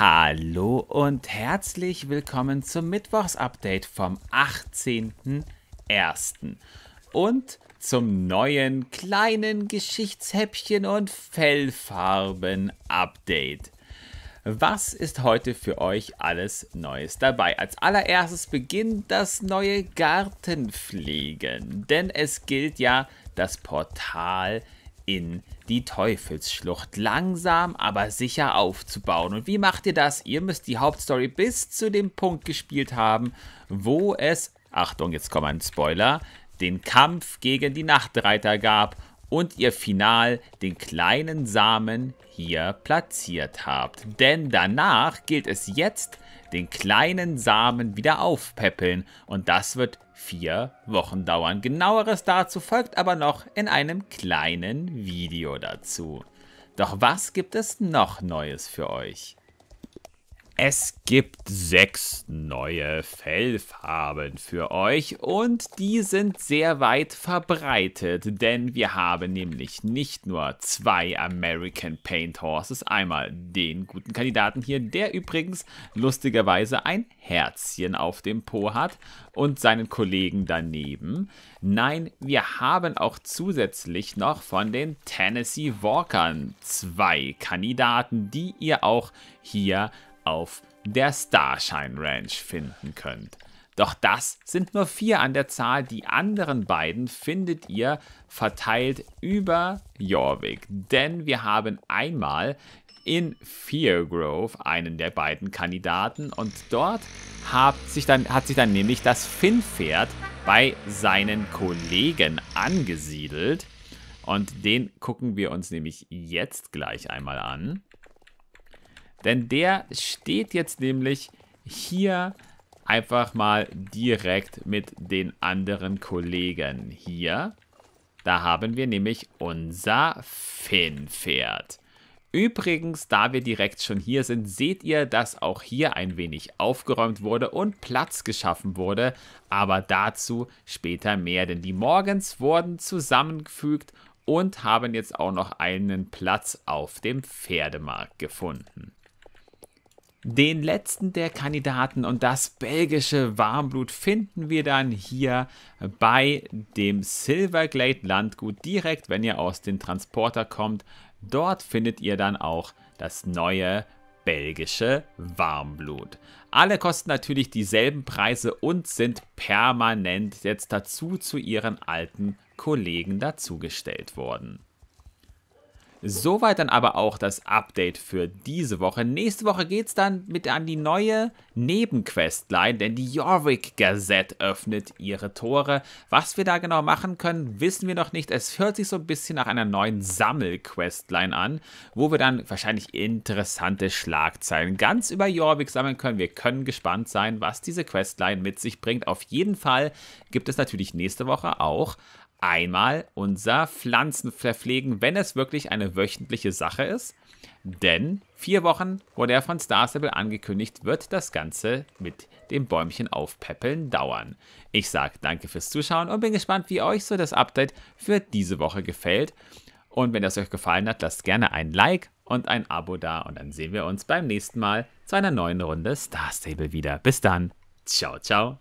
Hallo und herzlich willkommen zum Mittwochsupdate vom 18.01. und zum neuen kleinen Geschichtshäppchen und Fellfarben-Update. Was ist heute für euch alles Neues dabei? Als allererstes beginnt das neue Gartenpflegen, denn es gilt ja das Portal der in die Teufelsschlucht langsam, aber sicher aufzubauen. Und wie macht ihr das? Ihr müsst die Hauptstory bis zu dem Punkt gespielt haben, wo es, Achtung, jetzt kommt ein Spoiler, den Kampf gegen die Nachtreiter gab und ihr final den kleinen Samen hier platziert habt. Denn danach gilt es jetzt, den kleinen Samen wieder aufpäppeln und das wird vier Wochen dauern. Genaueres dazu folgt aber noch in einem kleinen Video dazu. Doch was gibt es noch Neues für euch? Es gibt sechs neue Fellfarben für euch und die sind sehr weit verbreitet, denn wir haben nämlich nicht nur zwei American Paint Horses, einmal den guten Kandidaten hier, der übrigens lustigerweise ein Herzchen auf dem Po hat und seinen Kollegen daneben. Nein, wir haben auch zusätzlich noch von den Tennessee Walkern zwei Kandidaten, die ihr auch hier auf der Starshine Ranch finden könnt. Doch das sind nur vier an der Zahl. Die anderen beiden findet ihr verteilt über Jorvik. Denn wir haben einmal in Feargrove einen der beiden Kandidaten und dort hat sich dann, hat sich dann nämlich das Finnpferd bei seinen Kollegen angesiedelt. Und den gucken wir uns nämlich jetzt gleich einmal an. Denn der steht jetzt nämlich hier einfach mal direkt mit den anderen Kollegen hier. Da haben wir nämlich unser Finnpferd. Übrigens, da wir direkt schon hier sind, seht ihr, dass auch hier ein wenig aufgeräumt wurde und Platz geschaffen wurde, aber dazu später mehr, denn die Morgens wurden zusammengefügt und haben jetzt auch noch einen Platz auf dem Pferdemarkt gefunden. Den letzten der Kandidaten und das belgische Warmblut finden wir dann hier bei dem Silverglade Landgut direkt, wenn ihr aus dem Transporter kommt. Dort findet ihr dann auch das neue belgische Warmblut. Alle kosten natürlich dieselben Preise und sind permanent jetzt dazu zu ihren alten Kollegen dazugestellt worden. Soweit dann aber auch das Update für diese Woche. Nächste Woche geht es dann mit an die neue Nebenquestline, denn die Jorvik Gazette öffnet ihre Tore. Was wir da genau machen können, wissen wir noch nicht. Es hört sich so ein bisschen nach einer neuen Sammelquestline an, wo wir dann wahrscheinlich interessante Schlagzeilen ganz über Jorvik sammeln können. Wir können gespannt sein, was diese Questline mit sich bringt. Auf jeden Fall gibt es natürlich nächste Woche auch einmal unser Pflanzen verpflegen, wenn es wirklich eine wöchentliche Sache ist. Denn vier Wochen, wo der von Star Stable angekündigt wird, das Ganze mit dem Bäumchen aufpäppeln dauern. Ich sage danke fürs Zuschauen und bin gespannt, wie euch so das Update für diese Woche gefällt. Und wenn das euch gefallen hat, lasst gerne ein Like und ein Abo da und dann sehen wir uns beim nächsten Mal zu einer neuen Runde Star Stable wieder. Bis dann. Ciao, ciao.